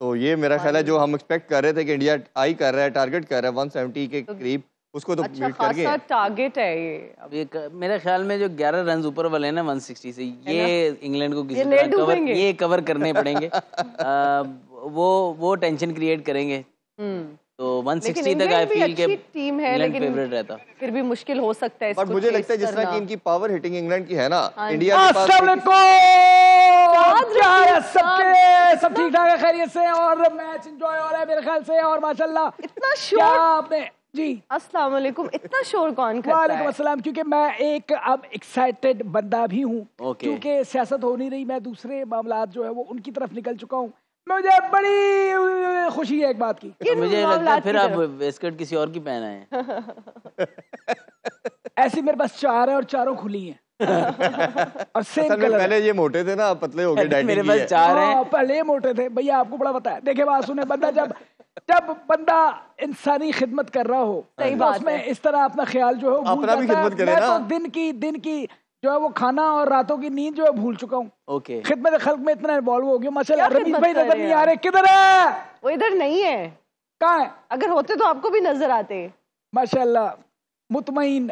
तो ये मेरा ख्याल है जो हम एक्सपेक्ट कर रहे थे कि इंडिया आई कर रहा है टारगेट कर रहा है 170 के तो करीब उसको तो अच्छा खासा टारगेट है ये अब ये मेरे ख्याल में जो 11 रन ऊपर वाले हैं ना 160 से ये इंग्लैंड को किसी कवर ये कवर करने पड़ेंगे वो वो टेंशन क्रिएट करेंगे हम्म। तो 160 तक आई फील के टीम है लेकिन फेवरेट रहता फिर भी मुश्किल हो सकता है बट मुझे लगता है जिस तरह की इनकी पावर हिटिंग इंग्लैंड की है ना इंडिया हाँ सबके सब ठीक ठाक है खैरियत से और मैच एंजॉय हो रहा है मेरे ख्याल से और माशाल्लाह इतना शोर आपने जी अस्सलाम वालेकुम इतना शोर कौन करता वालेकुम अस्सलाम क्योंकि मैं एक अब एक्साइटेड बंदा भी हूँ क्योंकि सियासत हो नहीं रही मैं दूसरे मामला जो है वो उनकी तरफ निकल चुका हूँ मुझे बड़ी खुशी है एक बात की तो मुझे लगता है फिर आप स्कर्ट किसी और की पहना है ऐसी मेरे पास चार है और चारों खुली हैं और सेम कलर पहले ये मोटे थे ना आप पतले हो गए मेरे पास चार हैं हाँ, पहले ये मोटे थे भैया आपको बड़ा बताया देखे बात सुने बंदा जब जब बंदा इंसानी खिदमत कर रहा हो हाँ तो उसमें इस तरह अपना ख्याल जो है अपना भी खिदमत करे ना तो दिन की दिन की जो है वो खाना और रातों की नींद जो है भूल चुका हूँ ओके okay. खिदमत खल्क में इतना इन्वॉल्व हो गया मसल रमीश भाई नजर नहीं आ रहे किधर है वो इधर नहीं है कहा है अगर होते तो आपको भी नजर आते माशाल्लाह मुतमिन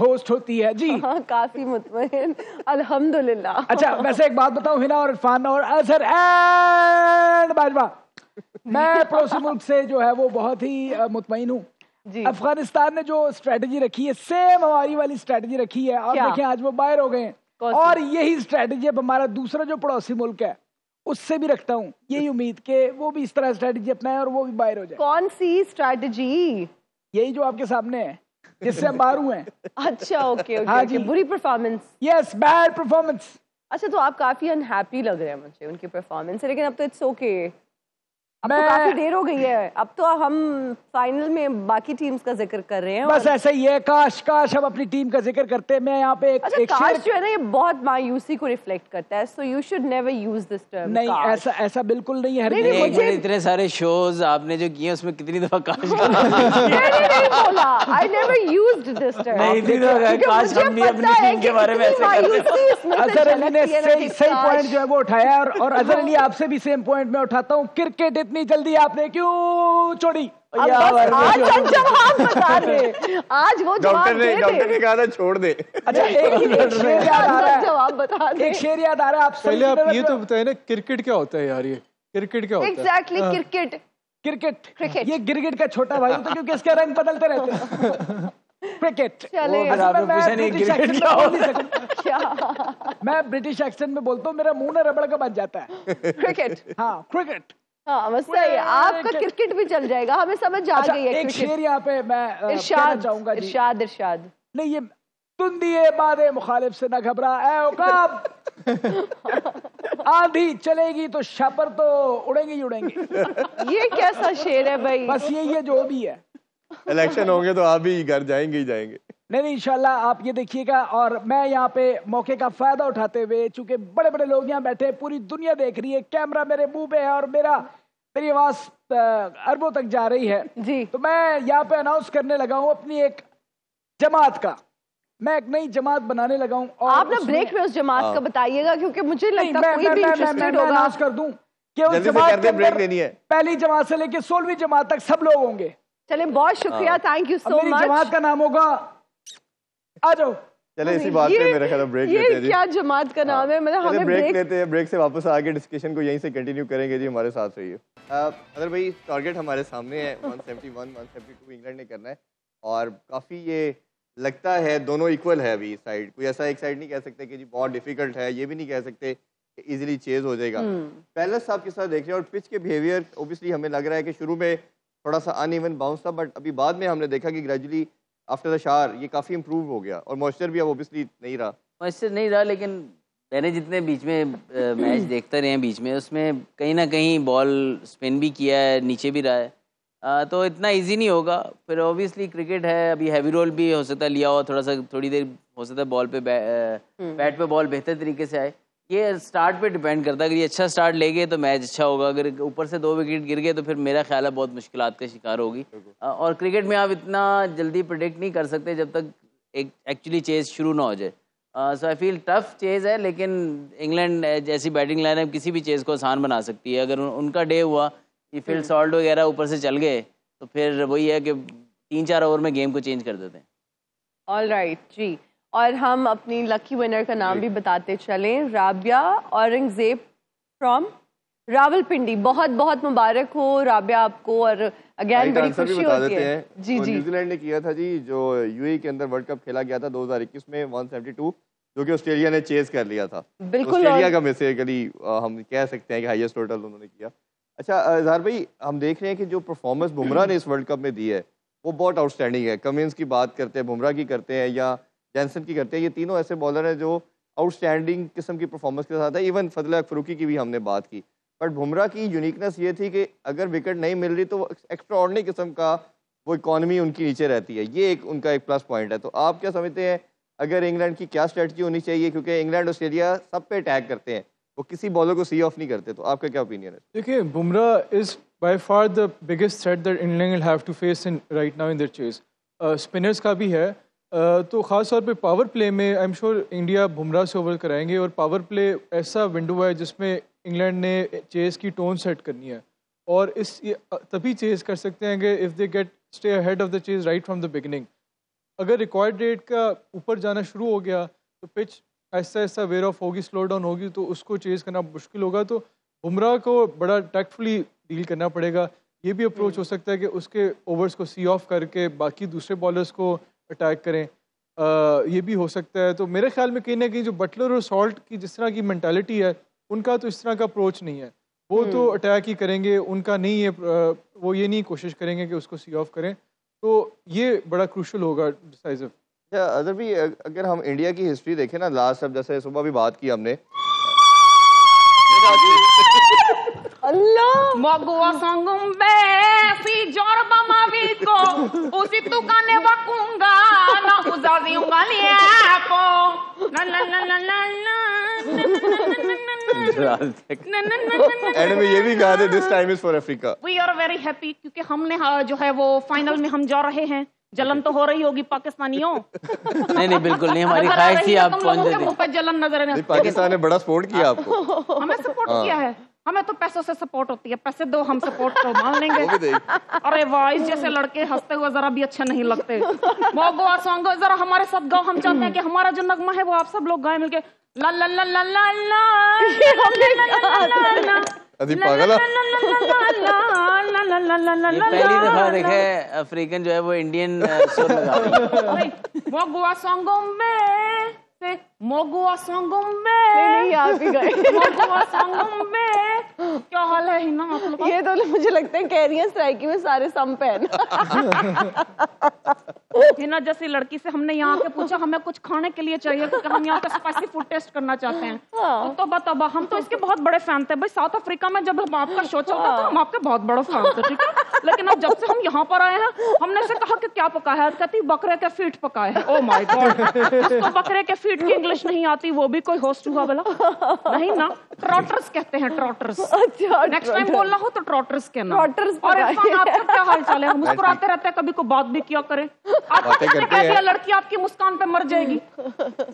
होस्ट होती है जी हाँ, काफी मुतमिन अल्हम्दुलिल्लाह अच्छा वैसे एक बात बताऊं हिना और इरफान और अजहर एंड बाजवा मैं पड़ोसी मुल्क से जो है वो बहुत ही मुतमिन हूँ अफगानिस्तान ने जो स्ट्रेटेजी रखी है सेम हमारी वाली स्ट्रेटेजी रखी है और देखिए आज वो बाहर हो गए और यही स्ट्रेटेजी अब हमारा दूसरा जो पड़ोसी मुल्क है उससे भी रखता हूँ यही उम्मीद के वो भी इस तरह स्ट्रेटेजी अपनाए और वो भी बाहर हो जाए कौन सी स्ट्रेटेजी यही जो आपके सामने है जिससे हम बाहर हुए हैं अच्छा ओके ओके हाँ जी बुरी परफॉर्मेंस यस बैड परफॉर्मेंस अच्छा तो आप काफी अनहैप्पी लग रहे हैं मुझे उनकी परफॉर्मेंस लेकिन अब तो इट्स ओके okay. अब तो काफी देर हो गई है अब तो हम फाइनल में बाकी टीम्स का जिक्र कर रहे हैं बस ऐसे ही है काश काश हम अपनी टीम का जिक्र करते हैं मैं यहाँ पे एक, अच्छा, एक काश जो है ना ये बहुत मायूसी को रिफ्लेक्ट करता है so you should never use this term नहीं ऐसा ऐसा बिल्कुल नहीं है नहीं, नहीं, मुझे... इतने सारे शोज आपने जो किए उसमें कितनी दफा काश बोला I never used this term काश हम भी अपनी टीम के बारे में ऐसे करते हैं अजहर अली ने सही पॉइंट जो है वो उठाया और अजहर अली आपसे भी सेम पॉइंट में उठाता हूँ क्रिकेट इतनी जल्दी आपने क्यों छोड़ी आज जवाब बता दे आज वो डॉक्टर ने डॉक्टर ने कहा था छोड़ दे अच्छा एक शेर याद आ रहा है जवाब बता दे एक शेर याद आ रहा है आप पहले आप ये तो बताए ना क्रिकेट क्या होता है यार ये क्रिकेट क्या होता है एग्जैक्टली हाँ। क्रिकेट क्रिकेट क्रिकेट ये क्रिकेट का छोटा भाई होता तो है क्योंकि इसके रंग बदलते रहते हैं क्रिकेट मैं ब्रिटिश एक्सेंट में बोलता हूँ मेरा मुंह ना रबड़ का बन जाता है क्रिकेट हाँ क्रिकेट हाँ आपका क्रिकेट भी चल जाएगा हमें समझ आ अच्छा, गई है एक शेर यहाँ पे मैं इरशाद चाहूंगा इरशाद इरशाद नहीं ये तुम दिए बाधे मुखालिफ से ना घबरा ए औकाब चलेगी तो शपर तो उड़ेंगे ही उड़ेंगे ये कैसा शेर है भाई बस ये ये जो भी है इलेक्शन होंगे तो आप भी घर जाएंगे ही जाएंगे नहीं नहीं इंशाल्लाह आप ये देखिएगा और मैं यहाँ पे मौके का फायदा उठाते हुए चूंकि बड़े बड़े लोग यहाँ बैठे पूरी दुनिया देख रही है कैमरा मेरे मुंह पे है और मेरा मेरी आवाज अरबों तक जा रही है जी तो मैं यहाँ पे अनाउंस करने लगा हूँ अपनी एक जमात का मैं एक नई जमात बनाने लगा हूँ आप ना ब्रेक में उस जमात का हाँ। बताइएगा क्योंकि मुझे लगता कर पहली जमात से लेकर सोलहवीं जमात तक सब लोग होंगे चले बहुत शुक्रिया थैंक यू सो मच जमात का नाम होगा आ जाओ चले इसी बात पे मेरा ख्याल ब्रेक लेते हैं जी क्या जमात का नाम है हाँ। मतलब हमें ब्रेक लेते हैं ब्रेक से वापस आके डिस्कशन को यहीं से कंटिन्यू करेंगे जी हमारे साथ रहिए अदर भाई टारगेट हमारे सामने है 171 172 इंग्लैंड ने करना है और काफ़ी ये लगता है दोनों इक्वल है अभी साइड कोई ऐसा एक साइड नहीं कह सकते कि जी बहुत डिफिकल्ट है ये भी नहीं कह सकते इजीली चेज हो जाएगा हम्म। पैलेस साहब के साथ देख रहे हैं और पिच के बिहेवियर ओबियसली हमें लग रहा है कि शुरू में थोड़ा सा अन ईवन बाउंस था बट अभी बाद में हमने देखा कि ग्रेजुअली आफ्टर द शार ये काफ़ी इंप्रूव हो गया और मॉइस्चर भी अब ओबियसली नहीं रहा मॉइस्चर नहीं रहा लेकिन मैंने जितने बीच में मैच देखते रहे हैं बीच में उसमें कहीं ना कहीं बॉल स्पिन भी किया है नीचे भी रहा है आ, तो इतना इजी नहीं होगा फिर ऑब्वियसली क्रिकेट है अभी हैवी रोल भी हो सकता है लिया हो थोड़ा सा थोड़ी देर हो सकता है बॉल पे बै, बैट हम्म। पे बॉल बेहतर तरीके से आए ये स्टार्ट पे डिपेंड करता है अगर ये अच्छा स्टार्ट ले गए तो मैच अच्छा होगा अगर ऊपर से दो विकेट गिर गए तो फिर मेरा ख्याल है बहुत मुश्किल का शिकार होगी और क्रिकेट में आप इतना जल्दी प्रडिक्ट नहीं कर सकते जब तक एक एक्चुअली चेज शुरू ना हो जाए so I feel tough chase है लेकिन इंग्लैंड जैसी बैटिंग लाइन किसी भी चेज़ को आसान बना सकती है अगर उन, उनका डे हुआ कि फिर सॉल्ट वगैरह ऊपर से चल गए तो फिर वही है कि तीन चार ओवर में गेम को चेंज कर देते हैं ऑल राइट right, जी और हम अपनी लकी विनर का नाम भी बताते चलें राबिया औरंगजेब फ्रॉम रावलपिंडी बहुत बहुत मुबारक हो राबिया आपको और अगेन बड़ी खुशी होती है जी जी न्यूजीलैंड ने किया था जी जो यूएई e के अंदर वर्ल्ड कप खेला गया था 2021 में 172 जो कि ऑस्ट्रेलिया ने चेस कर लिया था बिल्कुल ऑस्ट्रेलिया का बेसिकली हम कह सकते हैं कि हाईएस्ट टोटल उन्होंने किया अच्छा इजहार भाई हम देख रहे हैं कि जो परफॉर्मेंस बुमराह ने इस वर्ल्ड कप में दी है वो बहुत आउटस्टैंडिंग है कमिंस की बात करते हैं बुमराह की करते हैं या जैनसन की करते हैं ये तीनों ऐसे बॉलर हैं जो आउटस्टैंडिंग किस्म की परफॉर्मेंस के साथ है इवन फजल फरूकी की भी हमने बात की बट बुमराह की यूनिकनेस ये थी कि अगर विकेट नहीं मिल रही तो एक्स्ट्रॉर्डनरी किस्म का वो इकॉनमी उनकी नीचे रहती है ये एक उनका एक प्लस पॉइंट है तो आप क्या समझते हैं अगर इंग्लैंड की क्या स्ट्रेटजी होनी चाहिए क्योंकि इंग्लैंड ऑस्ट्रेलिया सब पे अटैक करते हैं वो किसी बॉलर को सी ऑफ नहीं करते तो आपका क्या ओपिनियन है देखिए Bumrah is by far the biggest threat that England have to face in right now in their chase spinners का भी है तो ख़ास तौर पे पावर प्ले में I am sure India Bumrah से ओवर कराएंगे और पावर प्ले ऐसा विंडो है जिसमें इंग्लैंड ने चेस की टोन सेट करनी है और इस तभी चेस कर सकते हैं कि if they get stay head of the chase right from the beginning अगर रिक्वायर्ड रेट का ऊपर जाना शुरू हो गया तो पिच ऐसा ऐसा वेयर ऑफ होगी स्लो डाउन होगी तो उसको चेज करना मुश्किल होगा तो बुमराह को बड़ा टैक्टफुली डील करना पड़ेगा ये भी अप्रोच हो सकता है कि उसके ओवर्स को सी ऑफ करके बाकी दूसरे बॉलर्स को अटैक करें आ, ये भी हो सकता है तो मेरे ख्याल में कहीं ना कहीं जो बटलर और सॉल्ट की जिस तरह की मैंटेलिटी है उनका तो इस तरह का अप्रोच नहीं है वो तो अटैक हम्म। ही करेंगे उनका नहीं है वो ये नहीं कोशिश करेंगे कि उसको सी ऑफ करें तो ये बड़ा क्रूशल होगा डिसाइजिव अदर भी अगर हम इंडिया की हिस्ट्री देखें ना लास्ट अब जैसे सुबह भी बात की हमने Mogua songumbe si jorba maviko ना tukane wakunga na uzazi ना ना ना ना ना ना ना एंड में ये भी गा दे this time is for Africa we are very happy क्योंकि हमने जो है वो फाइनल में हम जा रहे हैं जलन तो हो रही होगी पाकिस्तानियों नहीं नहीं बिल्कुल नहीं हमारी ख्वाहिश थी आप पहुंच जाते जलन नजर पाकिस्तान ने बड़ा सपोर्ट किया आपको हमें सपोर्ट किया है हमें तो पैसों से सपोर्ट होती है पैसे दो हम सपोर्ट तो मान लेंगे अरे वॉइस जैसे लड़के हंसते हुए जरा भी अच्छे नहीं लगते मोगो सॉन्ग जरा हमारे साथ गाओ हम चाहते हैं कि हमारा जो नगमा है वो आप सब लोग गाए मिलके अफ्रीकन जो है वो इंडियन सॉन्गो में फिर मोगुआ नहीं आप ही गए मोगुआ क्या हाल है हिना आप लोग ये तो मुझे लगता है कैरियर स्ट्राइक में सारे सम पहन हिना जैसी लड़की से हमने यहाँ के पूछा हमें कुछ खाने के लिए चाहिए क्योंकि तो हम यहाँ का स्पाइसी फूड टेस्ट करना चाहते हैं तो, तो बताओ हम तो इसके बहुत बड़े फैन थे भाई साउथ अफ्रीका में जब हम आपका शो चलता था हम हाँ। आपके बहुत बड़े फैन थे ठीक है लेकिन अब जब से हम यहाँ पर आए हैं हमने से कहा कि क्या पकाया है कहती बकरे के फीट पकाए हैं ओ माय गॉड तो बकरे के फीट की इंग्लिश नहीं आती वो भी कोई होस्ट हुआ बोला नहीं ना ट्रॉटर्स कहते हैं ट्रॉटर्स नेक्स्ट टाइम बोलना हो तो ट्रॉटर्स कहना और आपका क्या हाल चाल है मुस्कुराते रहते हैं कभी को बात भी किया करें आप लड़की आपकी मुस्कान पे मर जाएगी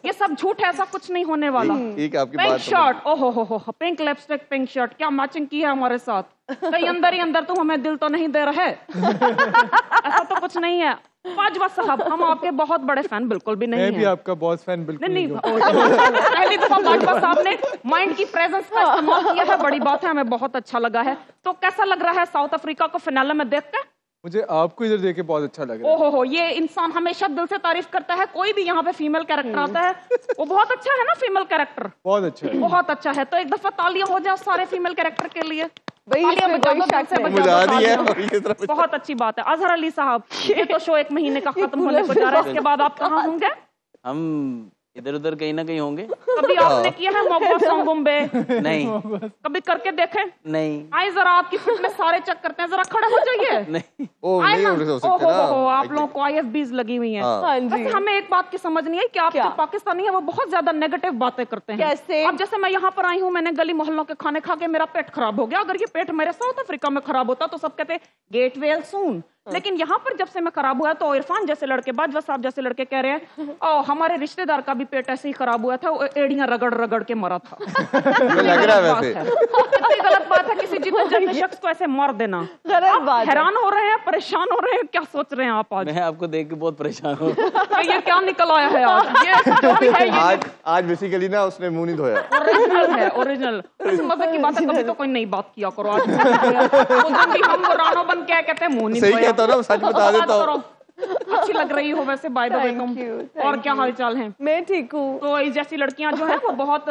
ये सब झूठ है ऐसा कुछ नहीं होने वाला ठीक है आपकी पिंक बात शर्ट ओहो हो हो पिंक लिपस्टिक पिंक शर्ट क्या मैचिंग की है हमारे साथ कहीं अंदर ही अंदर तुम हमें दिल तो नहीं दे रहे ऐसा तो कुछ नहीं है साहब हम आपके बहुत बड़े फैन बिल्कुल भी नहीं मैं भी आपका बहुत फैन बिल्कुल नहीं, नहीं पहली दफा बाजवा साहब ने माइंड की प्रेजेंस का इस्तेमाल किया है बड़ी बात है हमें बहुत अच्छा लगा है तो कैसा लग रहा है साउथ अफ्रीका को फिनाले में देख कर मुझे आपको इधर देख के बहुत अच्छा लग रहा है ओहो ये इंसान हमेशा दिल से तारीफ करता है कोई भी यहाँ पे फीमेल कैरेक्टर आता है वो बहुत अच्छा है ना फीमेल कैरेक्टर बहुत अच्छा है बहुत अच्छा है तो एक दफा तालियां हो जाए सारे फीमेल कैरेक्टर के लिए बहुत अच्छी बात है अजहर अली साहब ये तो शो एक महीने का खत्म होने को जा रहा है इसके बाद आप कहाँ होंगे हम इधर उधर कहीं ना कहीं होंगे कभी हाँ। आपने किया है मोहब्बत सॉन्ग बॉम्बे नहीं कभी करके देखे नहीं आए जरा आपकी फिट में सारे चेक करते हैं जरा खड़े हो जाइए नहीं ओ, नहीं हो सकता आप लोगों को आई एफ बीज लगी हुई है हाँ।, हाँ। जी हमें एक बात की समझ नहीं है कि आप जो पाकिस्तानी है वो बहुत ज्यादा नेगेटिव बातें करते हैं कैसे अब जैसे मैं यहाँ पर आई हूँ मैंने गली मोहल्लों के खाने खा के मेरा पेट खराब हो गया अगर ये पेट मेरे साउथ अफ्रीका में खराब होता तो सब कहते गेट वेल सून हाँ। लेकिन यहाँ पर जब से मैं खराब हुआ तो इरफान जैसे लड़के बाजवा साहब जैसे लड़के कह रहे हैं और हमारे रिश्तेदार का भी पेट ऐसे ही खराब हुआ था एडिया रगड़ रगड़ के मरा था लग रहा वैसे गलत बात है किसी जीत शख्स को ऐसे मार देना हैरान हो रहे हैं परेशान हो रहे हैं क्या सोच रहे हैं आप आज मैं आपको देख के बहुत परेशान हूँ तो ये क्या निकल आया है आज आज आज बेसिकली ना उसने मुंह नहीं धोया ओरिजिनल है ओरिजिनल मजे की बात है कभी तो कोई नई बात किया करो आज हम रानो बन क्या कहते हैं मुंह नहीं धोया बताओ ना सच बता देता हूँ अच्छी लग रही हो वैसे बाय द वे तुम और क्या हाल चाल है मैं ठीक हूँ तो जैसी लड़कियाँ जो है वो बहुत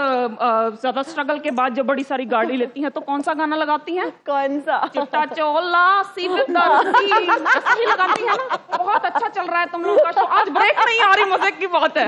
ज्यादा स्ट्रगल के बाद जब बड़ी सारी गाड़ी लेती हैं तो कौन सा गाना लगाती हैं कौन सा चिट्टा चोला लगाती है ना बहुत अच्छा चल रहा है तुम लोग का शो आज ब्रेक नहीं आ रही मजे की बात है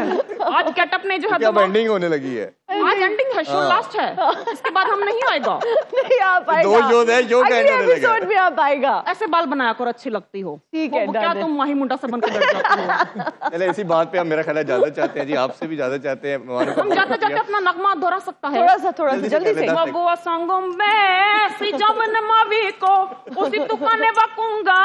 आज कैटअप ने जो है होने लगी है आज एंडिंग है शो लास्ट हाँ। है इसके बाद हम नहीं आएगा नहीं आ पाएगा दो है जो एपिसोड में आ पाएगा ऐसे बाल बनाया कर अच्छी लगती हो ठीक है क्या तुम माही मुंडा से बैठ हो चले इसी बात पे हम मेरा ख्याल ज्यादा चाहते हैं जी आपसे भी ज्यादा चाहते हैं हम जाते जाते अपना नगमा दोहरा सकता है थोड़ा सा थोड़ा सा जल्दी से सी जमन मावी को उसी दुकाने बकूंगा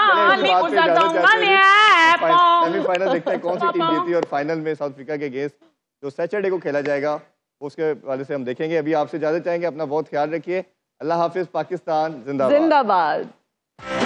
को जाऊंगा ने फाइनल देखते हैं कौन सी टीम जीती और फाइनल में साउथ अफ्रीका के अगेंस्ट जो सैटरडे को खेला जाएगा उसके वाले से हम देखेंगे अभी आपसे ज्यादा चाहेंगे अपना बहुत ख्याल रखिए अल्लाह हाफिज पाकिस्तान जिंदाबाद जिंदाबाद